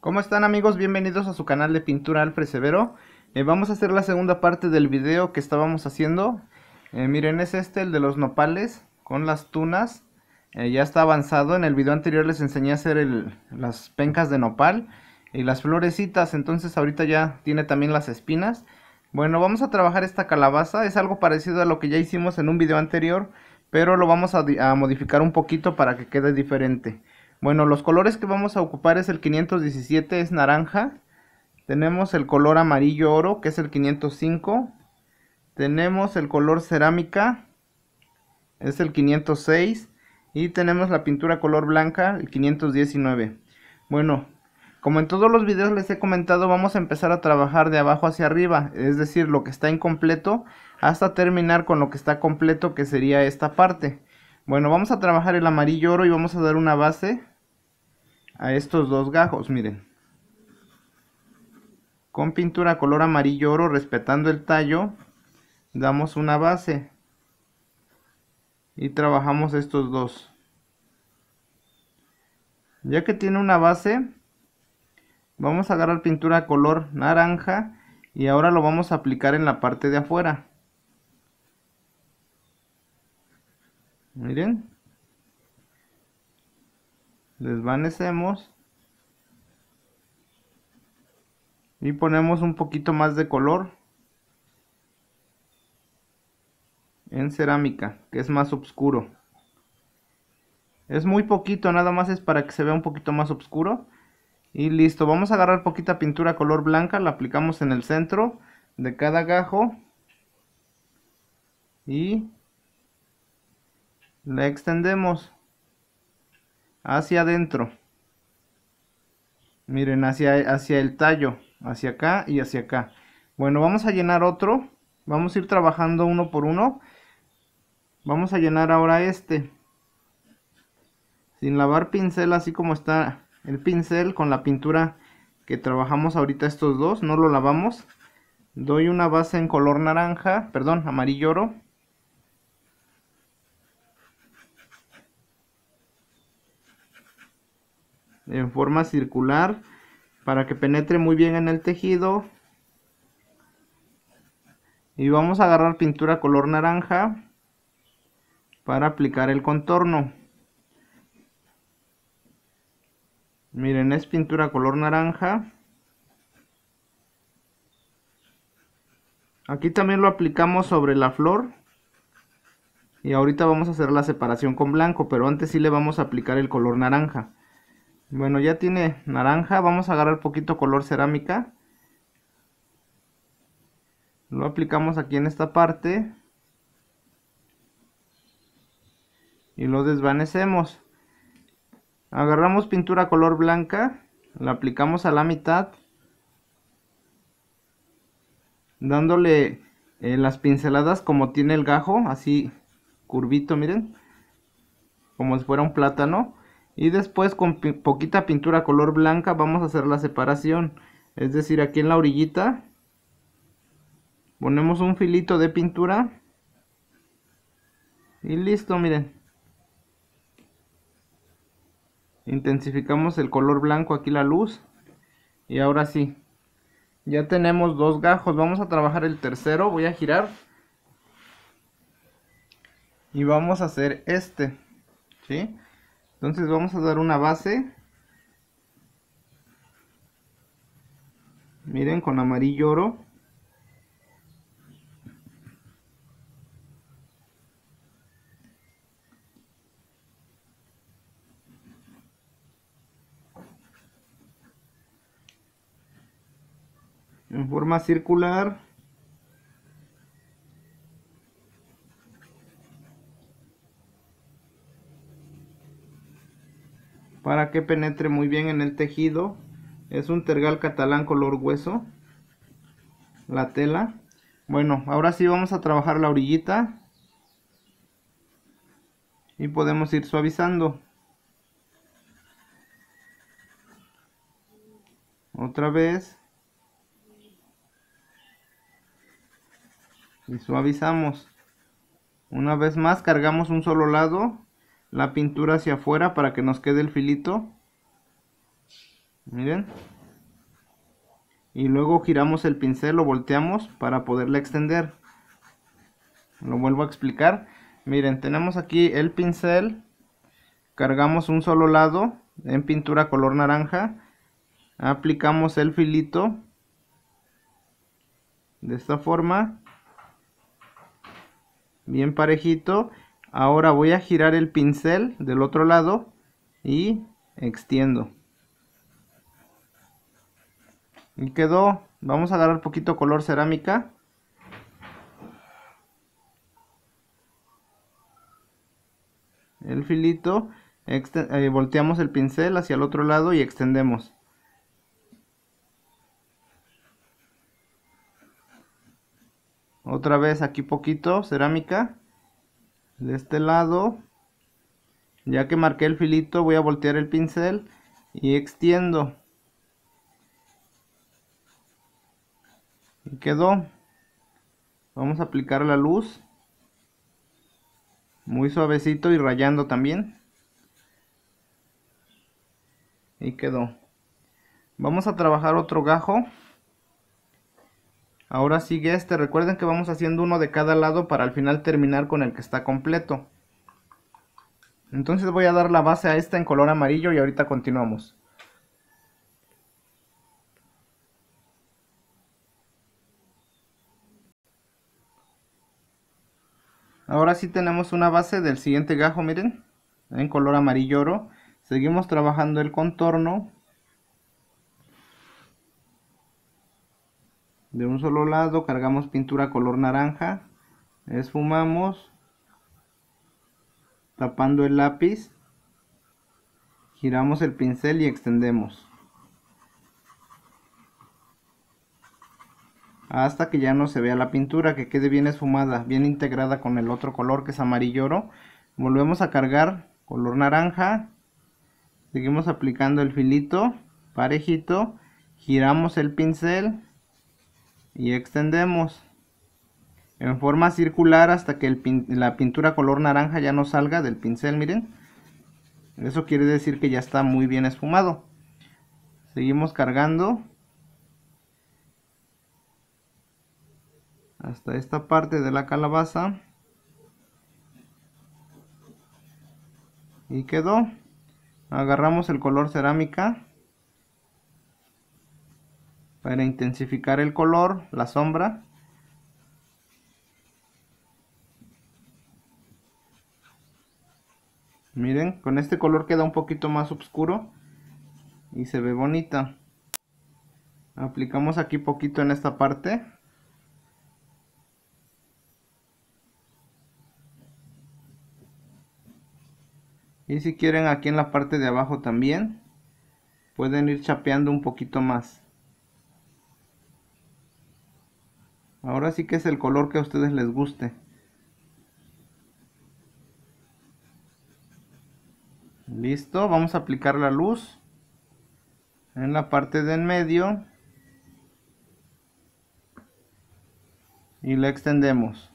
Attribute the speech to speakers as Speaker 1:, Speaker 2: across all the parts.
Speaker 1: ¿Cómo están amigos? Bienvenidos a su canal de Pintura al Severo eh, vamos a hacer la segunda parte del video que estábamos haciendo. Eh, miren, es este, el de los nopales con las tunas. Eh, ya está avanzado. En el video anterior les enseñé a hacer las pencas de nopal y las florecitas. Entonces ahorita ya tiene también las espinas. Bueno, vamos a trabajar esta calabaza. Es algo parecido a lo que ya hicimos en un video anterior. Pero lo vamos a modificar un poquito para que quede diferente. Bueno, los colores que vamos a ocupar es el 517, es naranja. Tenemos el color amarillo oro, que es el 505. Tenemos el color cerámica, es el 506. Y tenemos la pintura color blanca, el 519. Bueno, como en todos los videos les he comentado, vamos a empezar a trabajar de abajo hacia arriba, es decir, lo que está incompleto hasta terminar con lo que está completo, que sería esta parte. Bueno, vamos a trabajar el amarillo oro y vamos a dar una base a estos dos gajos, miren. Con pintura color amarillo oro, respetando el tallo, damos una base. Y trabajamos estos dos. Ya que tiene una base, vamos a agarrar pintura color naranja y ahora lo vamos a aplicar en la parte de afuera. Miren. Desvanecemos. Y ponemos un poquito más de color. En cerámica, que es más oscuro. Es muy poquito, nada más es para que se vea un poquito más oscuro. Y listo, vamos a agarrar poquita pintura color blanca, la aplicamos en el centro de cada gajo. Y la extendemos hacia adentro miren hacia, hacia el tallo hacia acá y hacia acá bueno vamos a llenar otro vamos a ir trabajando uno por uno vamos a llenar ahora este sin lavar pincel así como está el pincel con la pintura que trabajamos ahorita estos dos no lo lavamos doy una base en color naranja perdón amarillo oro en forma circular para que penetre muy bien en el tejido. Y vamos a agarrar pintura color naranja para aplicar el contorno. Miren, es pintura color naranja. Aquí también lo aplicamos sobre la flor. Y ahorita vamos a hacer la separación con blanco, pero antes sí le vamos a aplicar el color naranja. Bueno, ya tiene naranja. Vamos a agarrar poquito color cerámica. Lo aplicamos aquí en esta parte. Y lo desvanecemos. Agarramos pintura color blanca. La aplicamos a la mitad. Dándole eh, las pinceladas como tiene el gajo. Así curvito, miren. Como si fuera un plátano y después con poquita pintura color blanca vamos a hacer la separación. Es decir, aquí en la orillita ponemos un filito de pintura. Y listo, miren. Intensificamos el color blanco aquí la luz. Y ahora sí. Ya tenemos dos gajos. Vamos a trabajar el tercero. Voy a girar. Y vamos a hacer este. ¿Sí? Entonces vamos a dar una base. Miren, con amarillo oro. En forma circular para que penetre muy bien en el tejido. Es un tergal catalán color hueso, la tela. Bueno, ahora sí vamos a trabajar la orillita y podemos ir suavizando. Otra vez. Y suavizamos. Una vez más cargamos un solo lado la pintura hacia afuera para que nos quede el filito miren y luego giramos el pincel o volteamos para poderle extender lo vuelvo a explicar miren tenemos aquí el pincel cargamos un solo lado en pintura color naranja aplicamos el filito de esta forma bien parejito Ahora voy a girar el pincel del otro lado y extiendo. Y quedó, vamos a agarrar poquito color cerámica. El filito, eh, volteamos el pincel hacia el otro lado y extendemos. Otra vez aquí poquito cerámica de este lado ya que marqué el filito voy a voltear el pincel y extiendo y quedó vamos a aplicar la luz muy suavecito y rayando también y quedó vamos a trabajar otro gajo Ahora sigue este. Recuerden que vamos haciendo uno de cada lado para al final terminar con el que está completo. Entonces voy a dar la base a esta en color amarillo y ahorita continuamos. Ahora sí tenemos una base del siguiente gajo, miren, en color amarillo oro. Seguimos trabajando el contorno de un solo lado, cargamos pintura color naranja, esfumamos, tapando el lápiz, giramos el pincel y extendemos. Hasta que ya no se vea la pintura, que quede bien esfumada, bien integrada con el otro color que es amarillo oro. Volvemos a cargar color naranja, seguimos aplicando el filito parejito, giramos el pincel y extendemos en forma circular hasta que la pintura color naranja ya no salga del pincel, miren. Eso quiere decir que ya está muy bien esfumado. Seguimos cargando. Hasta esta parte de la calabaza. Y quedó. Agarramos el color cerámica para intensificar el color, la sombra. Miren, con este color queda un poquito más oscuro y se ve bonita. Aplicamos aquí poquito en esta parte. Y si quieren aquí en la parte de abajo también, pueden ir chapeando un poquito más. Ahora sí que es el color que a ustedes les guste. Listo, vamos a aplicar la luz en la parte de en medio y la extendemos.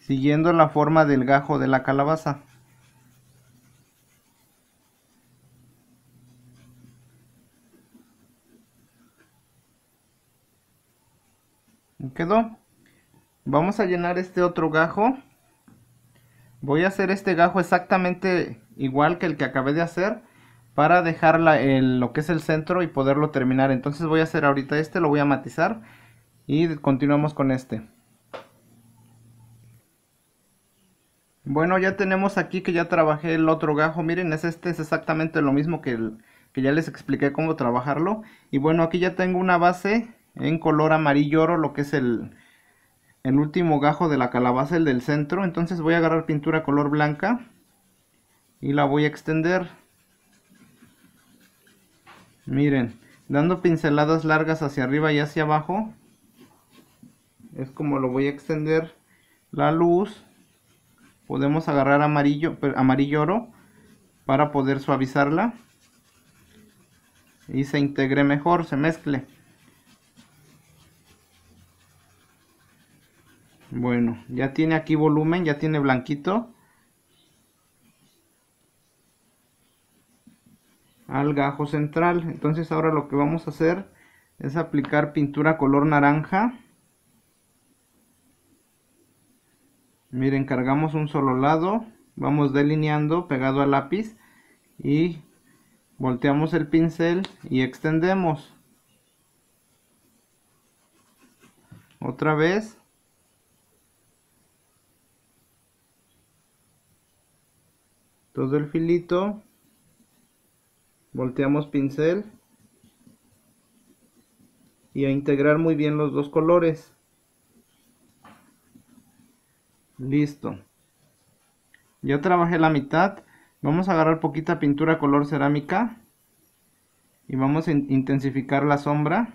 Speaker 1: Siguiendo la forma del gajo de la calabaza. quedó vamos a llenar este otro gajo voy a hacer este gajo exactamente igual que el que acabé de hacer para dejarla en lo que es el centro y poderlo terminar entonces voy a hacer ahorita este lo voy a matizar y continuamos con este bueno ya tenemos aquí que ya trabajé el otro gajo miren es este es exactamente lo mismo que que ya les expliqué cómo trabajarlo y bueno aquí ya tengo una base en color amarillo oro, lo que es el, último gajo de la calabaza, el del centro. Entonces voy a agarrar pintura color blanca y la voy a extender. Miren, dando pinceladas largas hacia arriba y hacia abajo, es como lo voy a extender la luz. Podemos agarrar amarillo, amarillo oro para poder suavizarla y se integre mejor, se mezcle. Bueno, ya tiene aquí volumen, ya tiene blanquito. Al gajo central. Entonces ahora lo que vamos a hacer es aplicar pintura color naranja. Miren, cargamos un solo lado. Vamos delineando pegado al lápiz. Y volteamos el pincel y extendemos. Otra vez todo el filito volteamos pincel y a integrar muy bien los dos colores listo ya trabajé la mitad vamos a agarrar poquita pintura color cerámica y vamos a intensificar la sombra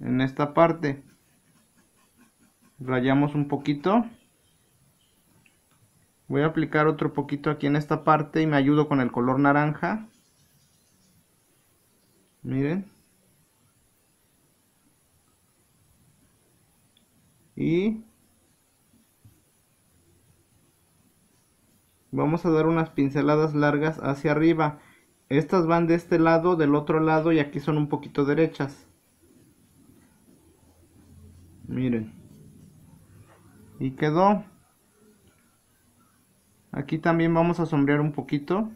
Speaker 1: en esta parte rayamos un poquito Voy a aplicar otro poquito aquí en esta parte y me ayudo con el color naranja. Miren. Y vamos a dar unas pinceladas largas hacia arriba. Estas van de este lado, del otro lado y aquí son un poquito derechas. Miren. Y quedó. Aquí también vamos a sombrear un poquito.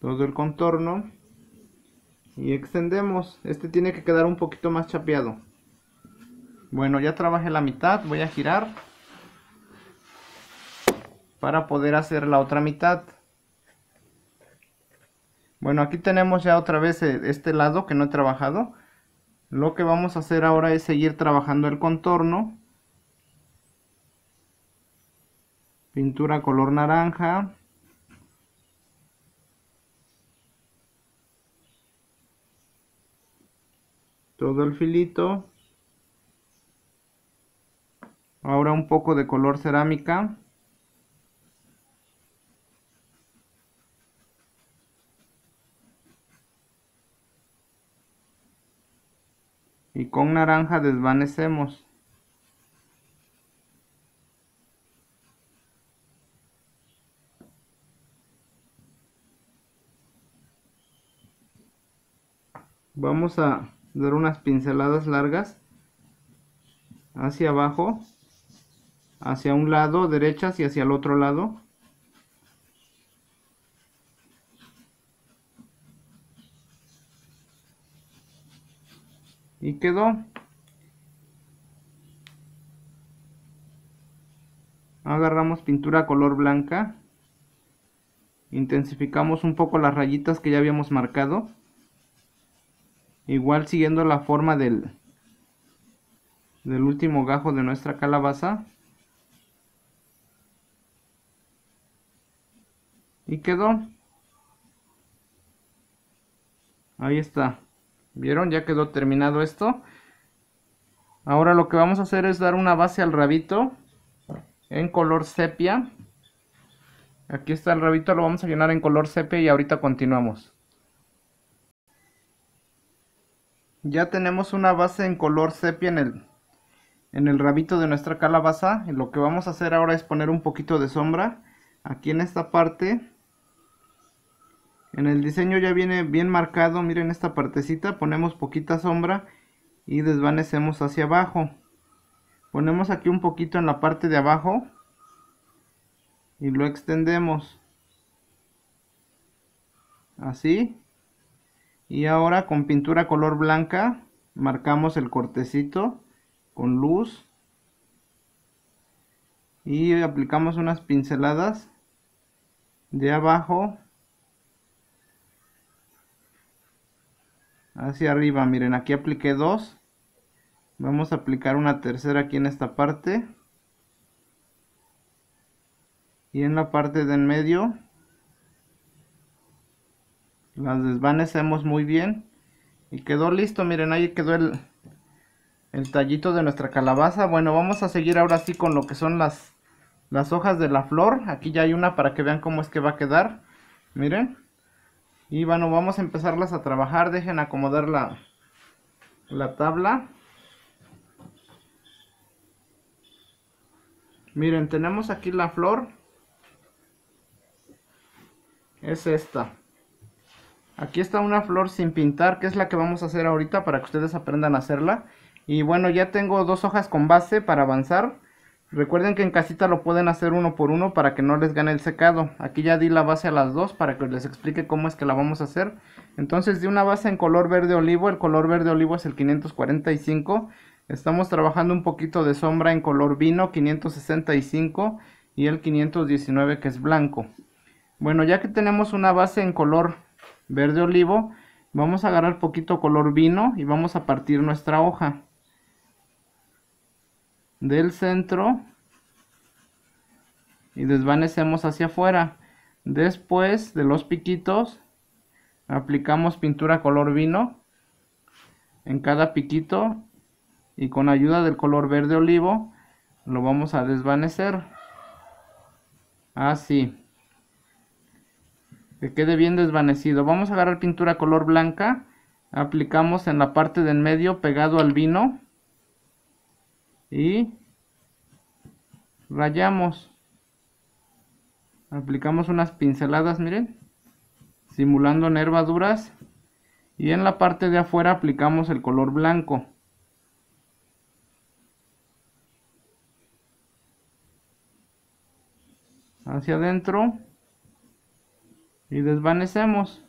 Speaker 1: Todo el contorno. Y extendemos. Este tiene que quedar un poquito más chapeado. Bueno, ya trabajé la mitad. Voy a girar. Para poder hacer la otra mitad. Bueno, aquí tenemos ya otra vez eh, este lado que no he trabajado. Lo que vamos a hacer ahora es seguir trabajando el contorno pintura color naranja todo el filito ahora un poco de color cerámica y con naranja desvanecemos vamos a dar unas pinceladas largas hacia abajo hacia un lado derechas y hacia el otro lado y quedó agarramos pintura color blanca intensificamos un poco las rayitas que ya habíamos marcado Igual siguiendo la forma del, del último gajo de nuestra calabaza. Y quedó. Ahí está. ¿Vieron? Ya quedó terminado esto. Ahora lo que vamos a hacer es dar una base al rabito en color sepia. Aquí está el rabito, lo vamos a llenar en color sepia y ahorita continuamos. Ya tenemos una base en color sepia en el, en el rabito de nuestra calabaza. Lo que vamos a hacer ahora es poner un poquito de sombra aquí en esta parte. En el diseño ya viene bien marcado, miren esta partecita, ponemos poquita sombra y desvanecemos hacia abajo. Ponemos aquí un poquito en la parte de abajo y lo extendemos. Así y ahora con pintura color blanca marcamos el cortecito con luz y aplicamos unas pinceladas de abajo hacia arriba miren aquí apliqué dos vamos a aplicar una tercera aquí en esta parte y en la parte de en medio las desvanecemos muy bien. Y quedó listo, miren, ahí quedó el, el tallito de nuestra calabaza. Bueno, vamos a seguir ahora sí con lo que son las, las hojas de la flor. Aquí ya hay una para que vean cómo es que va a quedar. Miren. Y bueno, vamos a empezarlas a trabajar. Dejen acomodar la, la tabla. Miren, tenemos aquí la flor. Es esta. Aquí está una flor sin pintar, que es la que vamos a hacer ahorita para que ustedes aprendan a hacerla. Y bueno, ya tengo dos hojas con base para avanzar. Recuerden que en casita lo pueden hacer uno por uno para que no les gane el secado. Aquí ya di la base a las dos para que les explique cómo es que la vamos a hacer. Entonces di una base en color verde olivo, el color verde olivo es el 545. Estamos trabajando un poquito de sombra en color vino 565 y el 519 que es blanco. Bueno, ya que tenemos una base en color verde olivo. Vamos a agarrar poquito color vino y vamos a partir nuestra hoja. Del centro y desvanecemos hacia afuera. Después de los piquitos aplicamos pintura color vino en cada piquito y con ayuda del color verde olivo lo vamos a desvanecer así quede bien desvanecido. Vamos a agarrar pintura color blanca, aplicamos en la parte del medio pegado al vino y rayamos. Aplicamos unas pinceladas, miren, simulando nervaduras y en la parte de afuera aplicamos el color blanco. Hacia adentro y desvanecemos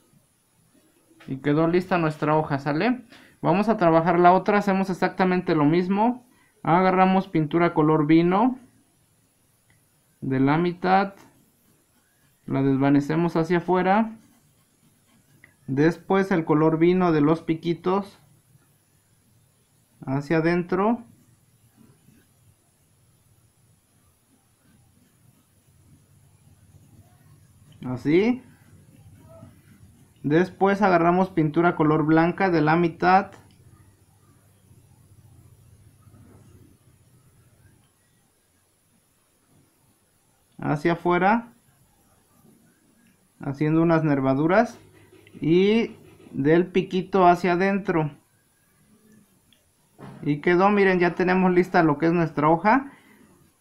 Speaker 1: y quedó lista nuestra hoja sale vamos a trabajar la otra hacemos exactamente lo mismo agarramos pintura color vino de la mitad la desvanecemos hacia afuera después el color vino de los piquitos hacia adentro así Después agarramos pintura color blanca de la mitad. Hacia afuera. Haciendo unas nervaduras. Y del piquito hacia adentro. Y quedó, miren, ya tenemos lista lo que es nuestra hoja.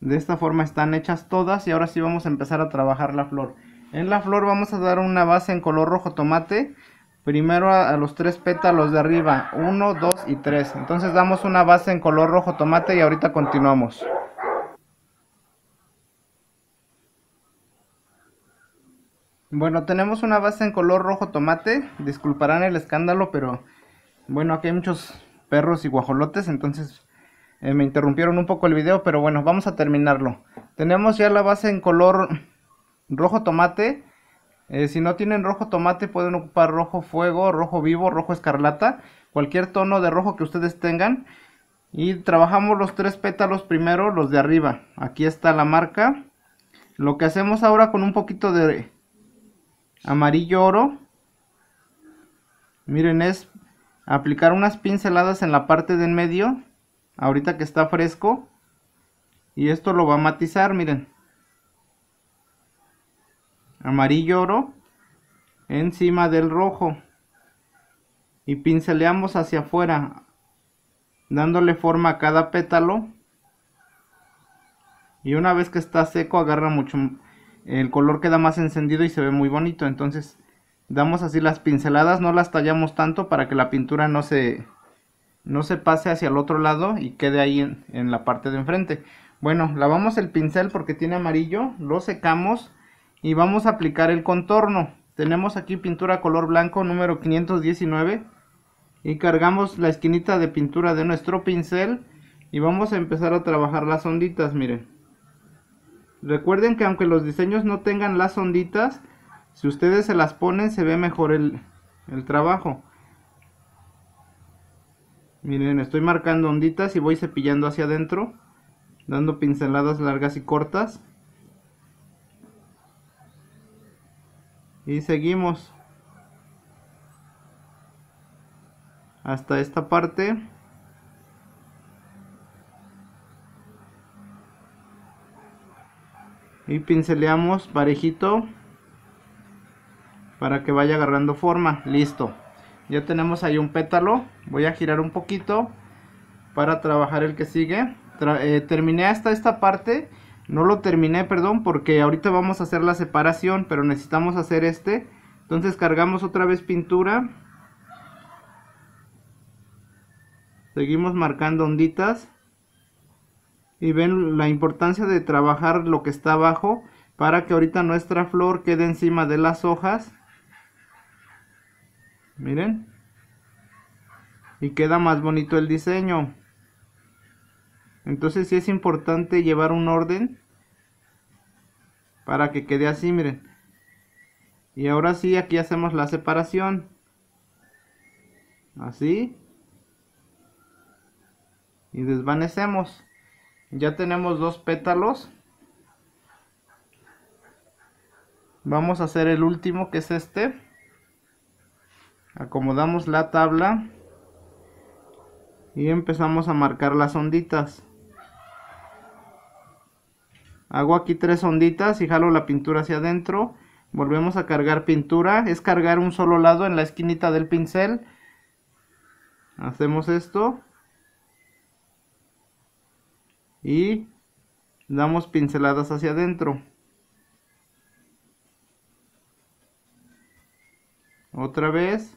Speaker 1: De esta forma están hechas todas y ahora sí vamos a empezar a trabajar la flor. En la flor vamos a dar una base en color rojo tomate. Primero a, los tres pétalos de arriba, Uno, dos y tres. Entonces damos una base en color rojo tomate y ahorita continuamos. Bueno, tenemos una base en color rojo tomate. Disculparán el escándalo, pero bueno, aquí hay muchos perros y guajolotes, entonces eh, me interrumpieron un poco el video, pero bueno, vamos a terminarlo. Tenemos ya la base en color rojo tomate. Eh, si no tienen rojo tomate, pueden ocupar rojo fuego, rojo vivo, rojo escarlata, cualquier tono de rojo que ustedes tengan. Y trabajamos los tres pétalos primero, los de arriba. Aquí está la marca. Lo que hacemos ahora con un poquito de amarillo oro. Miren, es aplicar unas pinceladas en la parte de en medio. Ahorita que está fresco. Y esto lo va a matizar, miren amarillo oro encima del rojo y pinceleamos hacia afuera dándole forma a cada pétalo y una vez que está seco agarra mucho el color queda más encendido y se ve muy bonito entonces damos así las pinceladas no las tallamos tanto para que la pintura no se no se pase hacia el otro lado y quede ahí en, en la parte de enfrente bueno lavamos el pincel porque tiene amarillo lo secamos y vamos a aplicar el contorno tenemos aquí pintura color blanco número 519 y cargamos la esquinita de pintura de nuestro pincel y vamos a empezar a trabajar las onditas miren recuerden que aunque los diseños no tengan las onditas si ustedes se las ponen se ve mejor el, trabajo miren estoy marcando onditas y voy cepillando hacia adentro dando pinceladas largas y cortas y seguimos hasta esta parte y pinceleamos parejito para que vaya agarrando forma listo ya tenemos ahí un pétalo voy a girar un poquito para trabajar el que sigue eh, terminé hasta esta parte no lo terminé, perdón, porque ahorita vamos a hacer la separación, pero necesitamos hacer este. Entonces cargamos otra vez pintura. Seguimos marcando onditas. Y ven la importancia de trabajar lo que está abajo para que ahorita nuestra flor quede encima de las hojas. Miren. Y queda más bonito el diseño. Entonces sí es importante llevar un orden para que quede así, miren. Y ahora sí, aquí hacemos la separación. Así. Y desvanecemos. Ya tenemos dos pétalos. Vamos a hacer el último que es este. Acomodamos la tabla. Y empezamos a marcar las onditas. Hago aquí tres onditas y jalo la pintura hacia adentro. Volvemos a cargar pintura. Es cargar un solo lado en la esquinita del pincel. Hacemos esto. Y damos pinceladas hacia adentro. Otra vez.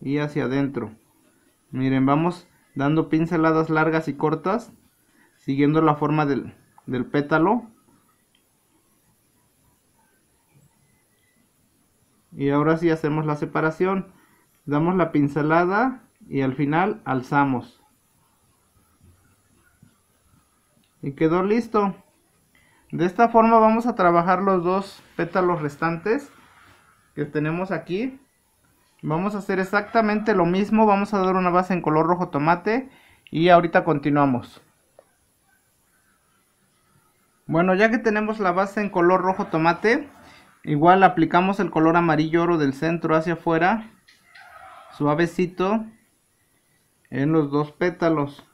Speaker 1: Y hacia adentro. Miren, vamos dando pinceladas largas y cortas, siguiendo la forma del, pétalo. Y ahora sí hacemos la separación, damos la pincelada y al final alzamos. Y quedó listo. De esta forma vamos a trabajar los dos pétalos restantes que tenemos aquí. Vamos a hacer exactamente lo mismo. Vamos a dar una base en color rojo tomate. Y ahorita continuamos. Bueno, ya que tenemos la base en color rojo tomate, igual aplicamos el color amarillo oro del centro hacia afuera, suavecito, en los dos pétalos,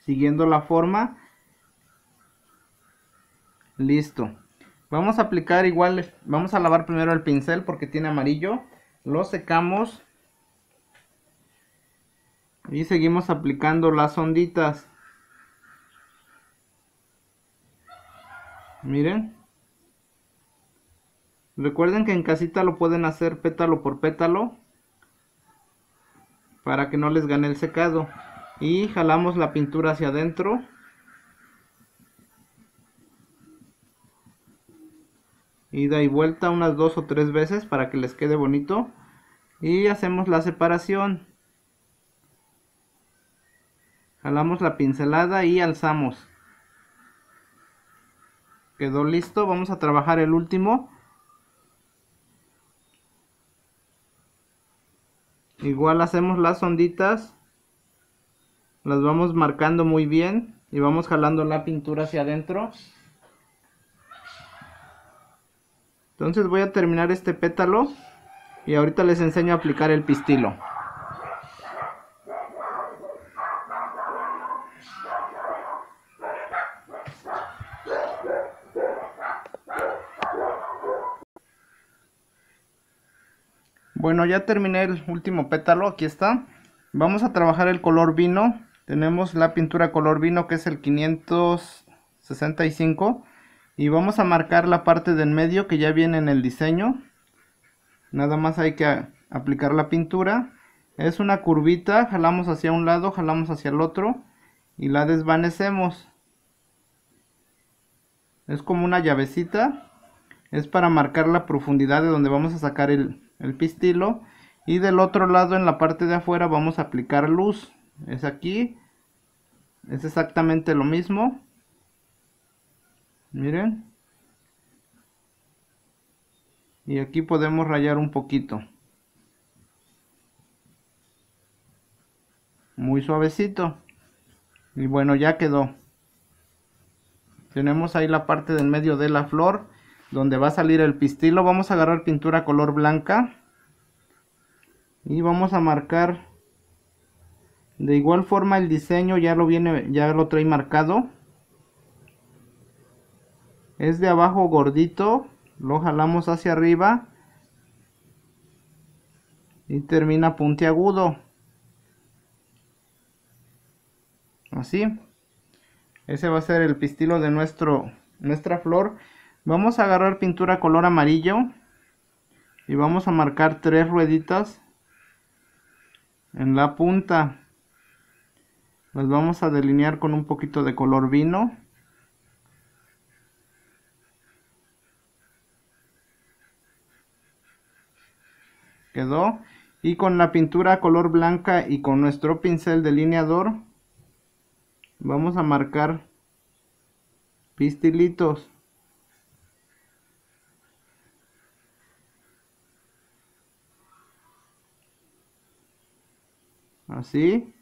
Speaker 1: siguiendo la forma. Listo. Vamos a aplicar igual, vamos a lavar primero el pincel porque tiene amarillo lo secamos y seguimos aplicando las onditas miren recuerden que en casita lo pueden hacer pétalo por pétalo para que no les gane el secado y jalamos la pintura hacia adentro ida y vuelta unas dos o tres veces para que les quede bonito y hacemos la separación jalamos la pincelada y alzamos quedó listo vamos a trabajar el último igual hacemos las onditas las vamos marcando muy bien y vamos jalando la pintura hacia adentro Entonces voy a terminar este pétalo y ahorita les enseño a aplicar el pistilo. Bueno, ya terminé el último pétalo, aquí está. Vamos a trabajar el color vino. Tenemos la pintura color vino que es el 565 y vamos a marcar la parte del medio que ya viene en el diseño nada más hay que aplicar la pintura es una curvita jalamos hacia un lado jalamos hacia el otro y la desvanecemos es como una llavecita es para marcar la profundidad de donde vamos a sacar el, el pistilo y del otro lado en la parte de afuera vamos a aplicar luz es aquí es exactamente lo mismo miren y aquí podemos rayar un poquito muy suavecito y bueno ya quedó tenemos ahí la parte del medio de la flor donde va a salir el pistilo vamos a agarrar pintura color blanca y vamos a marcar de igual forma el diseño ya lo viene ya lo trae marcado es de abajo gordito lo jalamos hacia arriba y termina puntiagudo así ese va a ser el pistilo de nuestro nuestra flor vamos a agarrar pintura color amarillo y vamos a marcar tres rueditas en la punta las vamos a delinear con un poquito de color vino quedó. Y con la pintura color blanca y con nuestro pincel delineador vamos a marcar pistilitos. Así.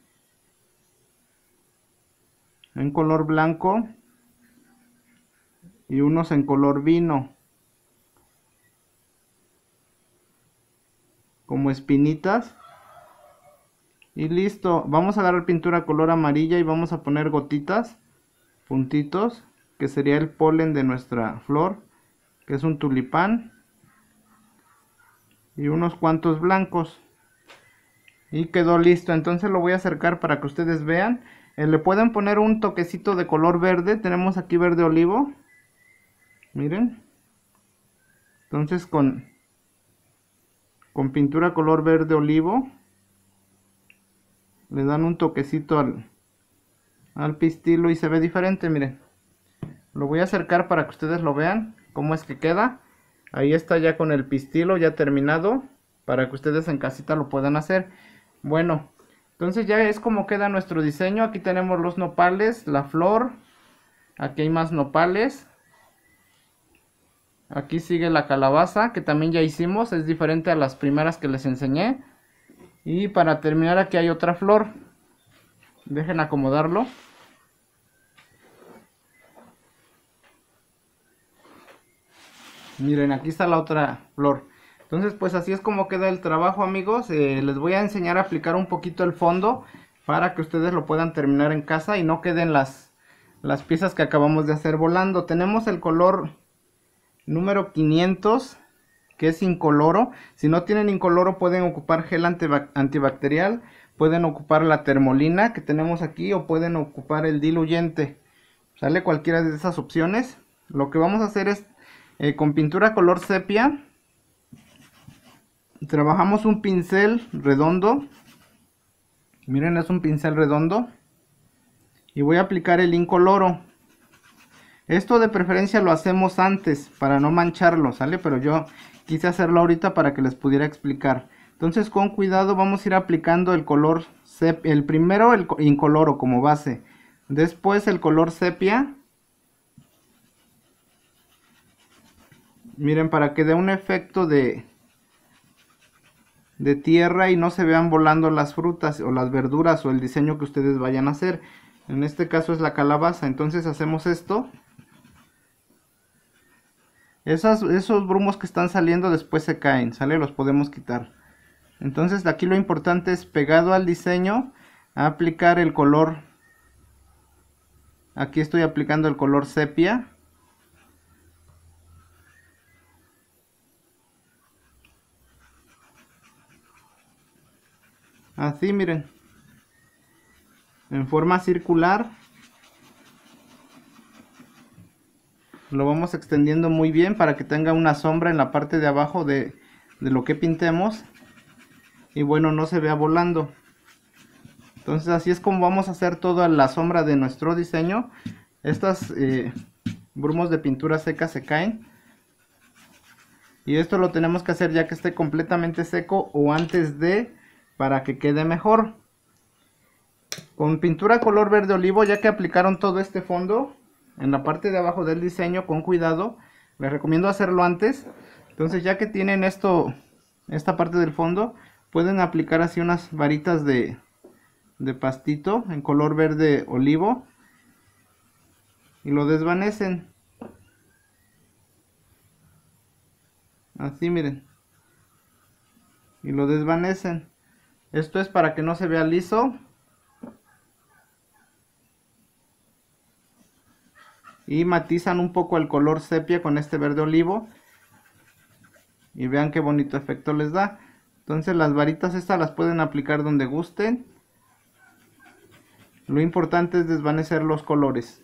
Speaker 1: En color blanco. Y unos en color vino. como espinitas. Y listo, vamos a agarrar pintura color amarilla y vamos a poner gotitas, puntitos, que sería el polen de nuestra flor, que es un tulipán. Y unos cuantos blancos. Y quedó listo, entonces lo voy a acercar para que ustedes vean. Eh, le pueden poner un toquecito de color verde, tenemos aquí verde olivo. Miren. Entonces con con pintura color verde olivo le dan un toquecito al, pistilo y se ve diferente miren lo voy a acercar para que ustedes lo vean cómo es que queda ahí está ya con el pistilo ya terminado para que ustedes en casita lo puedan hacer bueno entonces ya es como queda nuestro diseño aquí tenemos los nopales la flor aquí hay más nopales Aquí sigue la calabaza, que también ya hicimos, es diferente a las primeras que les enseñé. Y para terminar aquí hay otra flor. Dejen acomodarlo. Miren, aquí está la otra flor. Entonces, pues así es como queda el trabajo, amigos. Eh, les voy a enseñar a aplicar un poquito el fondo para que ustedes lo puedan terminar en casa y no queden las, las piezas que acabamos de hacer volando. Tenemos el color número 500, que es incoloro. Si no tienen incoloro, pueden ocupar gel antibacterial, pueden ocupar la termolina que tenemos aquí o pueden ocupar el diluyente. Sale cualquiera de esas opciones. Lo que vamos a hacer es eh, con pintura color sepia. Trabajamos un pincel redondo. Miren, es un pincel redondo. Y voy a aplicar el incoloro. Esto de preferencia lo hacemos antes para no mancharlo, ¿sale? Pero yo quise hacerlo ahorita para que les pudiera explicar. Entonces con cuidado vamos a ir aplicando el color, el primero el incoloro como base, después el color sepia. Miren, para que dé un efecto de, de tierra y no se vean volando las frutas o las verduras o el diseño que ustedes vayan a hacer. En este caso es la calabaza, entonces hacemos esto esos brumos que están saliendo después se caen, ¿sale? Los podemos quitar. Entonces aquí lo importante es pegado al diseño, aplicar el color. Aquí estoy aplicando el color sepia. Así, miren. En forma circular. lo vamos extendiendo muy bien para que tenga una sombra en la parte de abajo de, lo que pintemos y bueno no se vea volando entonces así es como vamos a hacer toda la sombra de nuestro diseño estas eh, brumos de pintura seca se caen y esto lo tenemos que hacer ya que esté completamente seco o antes de para que quede mejor con pintura color verde olivo ya que aplicaron todo este fondo en la parte de abajo del diseño con cuidado. Les recomiendo hacerlo antes. Entonces ya que tienen esto, esta parte del fondo, pueden aplicar así unas varitas de, de pastito en color verde olivo. Y lo desvanecen. Así miren. Y lo desvanecen. Esto es para que no se vea liso y matizan un poco el color sepia con este verde olivo y vean qué bonito efecto les da entonces las varitas estas las pueden aplicar donde gusten lo importante es desvanecer los colores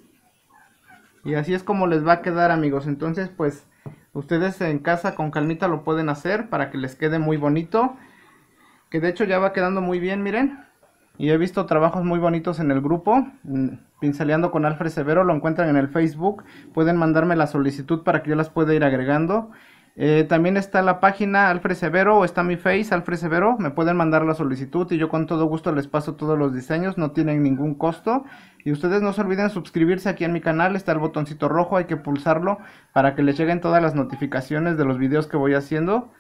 Speaker 1: y así es como les va a quedar amigos entonces pues ustedes en casa con calmita lo pueden hacer para que les quede muy bonito que de hecho ya va quedando muy bien miren y he visto trabajos muy bonitos en el grupo. Mm, pinceleando con Alfred Severo, lo encuentran en el Facebook. Pueden mandarme la solicitud para que yo las pueda ir agregando. Eh, también está la página Alfred Severo o está mi face Alfred Severo. Me pueden mandar la solicitud y yo con todo gusto les paso todos los diseños. No tienen ningún costo. Y ustedes no se olviden suscribirse aquí en mi canal. Está el botoncito rojo, hay que pulsarlo para que les lleguen todas las notificaciones de los videos que voy haciendo.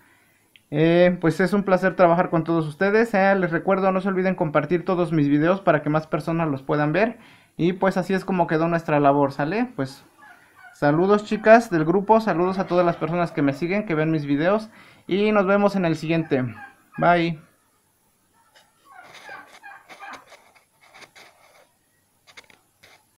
Speaker 1: Eh, pues es un placer trabajar con todos ustedes. Eh, les recuerdo, no se olviden compartir todos mis videos para que más personas los puedan ver. Y pues así es como quedó nuestra labor, ¿sale? Pues saludos chicas del grupo, saludos a todas las personas que me siguen, que ven mis videos. Y nos vemos en el siguiente. Bye.